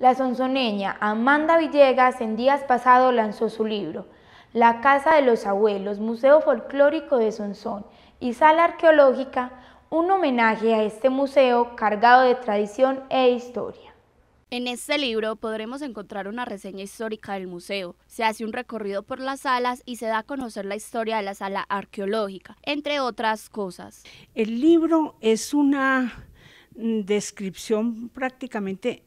La sonsoneña Amanda Villegas en días pasados lanzó su libro, La Casa de los Abuelos, Museo Folclórico de Sonsón y Sala Arqueológica, un homenaje a este museo cargado de tradición e historia. En este libro podremos encontrar una reseña histórica del museo. Se hace un recorrido por las salas y se da a conocer la historia de la sala arqueológica, entre otras cosas. El libro es una Mm, descripción prácticamente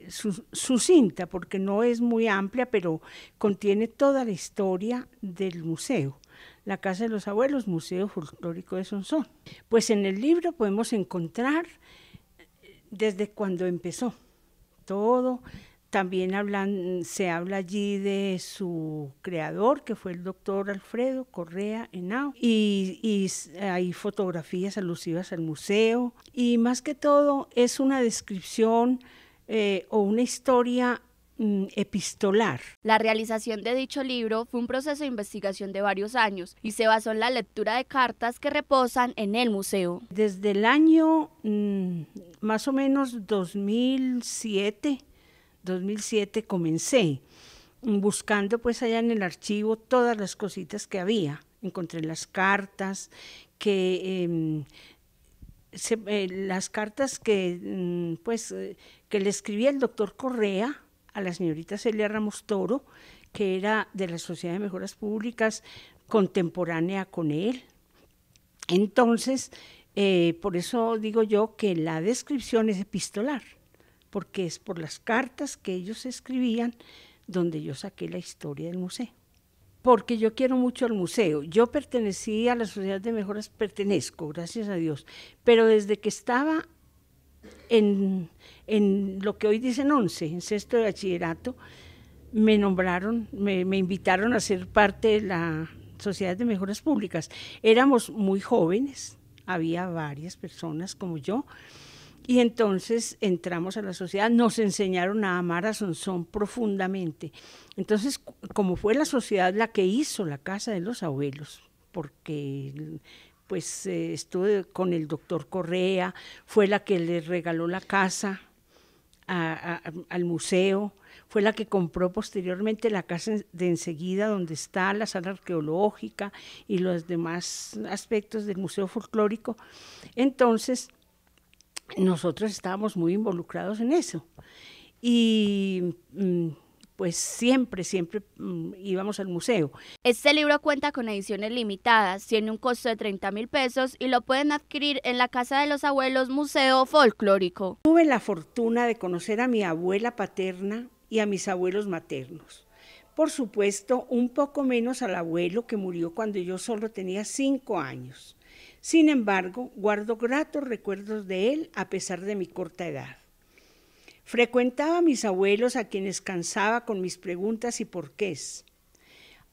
sucinta, porque no es muy amplia, pero contiene toda la historia del museo. La Casa de los Abuelos, Museo Folclórico de Sonsón. Pues en el libro podemos encontrar eh, desde cuando empezó todo también se habla allí de su creador, que fue el doctor Alfredo Correa Henao, y, hay fotografías alusivas al museo. Y más que todo es una descripción eh, o una historia mm, epistolar. La realización de dicho libro fue un proceso de investigación de varios años y se basó en la lectura de cartas que reposan en el museo. Desde el año mm, más o menos 2007 2007 comencé buscando pues allá en el archivo todas las cositas que había. Encontré las cartas que... Em, eh, las cartas que, mm, pues, eh, que le escribía el doctor Correa a la señorita Celia Ramos Toro, que era de la Sociedad de Mejoras Públicas, contemporánea con él. Entonces, eh, por eso digo yo que la descripción es epistolar porque es por las cartas que ellos escribían donde yo saqué la historia del museo. Porque yo quiero mucho al museo. Yo pertenecí a la Sociedad de Mejoras, pertenezco, gracias a Dios. Pero desde que estaba en, lo que hoy dicen 11, en sexto de bachillerato, me nombraron, me, me invitaron a ser parte de la Sociedad de Mejoras Públicas. Éramos muy jóvenes, había varias personas como yo, y entonces entramos a la sociedad, nos enseñaron a amar a Sonsón profundamente. Entonces, como fue la sociedad la que hizo la casa de los abuelos, porque pues eh, estuve con el doctor Correa, fue la que le regaló la casa al museo, fue la que compró posteriormente la casa de enseguida donde está la sala arqueológica y los demás aspectos del museo folclórico. Entonces, nosotros estábamos muy involucrados en eso. Y mm, pues siempre, siempre mm, íbamos al museo. Este libro cuenta con ediciones limitadas, tiene un costo de 30 mil pesos y lo pueden adquirir en la Casa de los Abuelos Museo Folclórico. Tuve la fortuna de conocer a mi abuela paterna y a mis abuelos maternos. Por supuesto, un poco menos al abuelo que murió cuando yo solo tenía cinco años. Sin embargo, guardo gratos recuerdos de él a pesar de mi corta edad. Frecuentaba a mis abuelos a quienes cansaba con mis preguntas y porqués.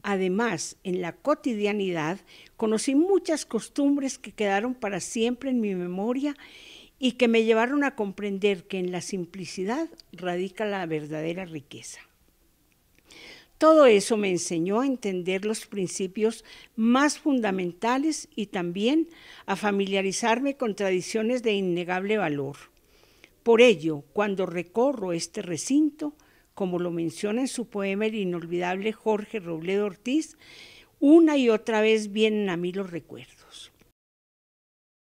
Además, en la cotidianidad conocí muchas costumbres que quedaron para siempre en mi memoria y que me llevaron a comprender que en la simplicidad radica la verdadera riqueza. Todo eso me enseñó a entender los principios más fundamentales y también a familiarizarme con tradiciones de innegable valor. Por ello, cuando recorro este recinto, como lo menciona en su poema el inolvidable Jorge Robledo Ortiz, una y otra vez vienen a mí los recuerdos.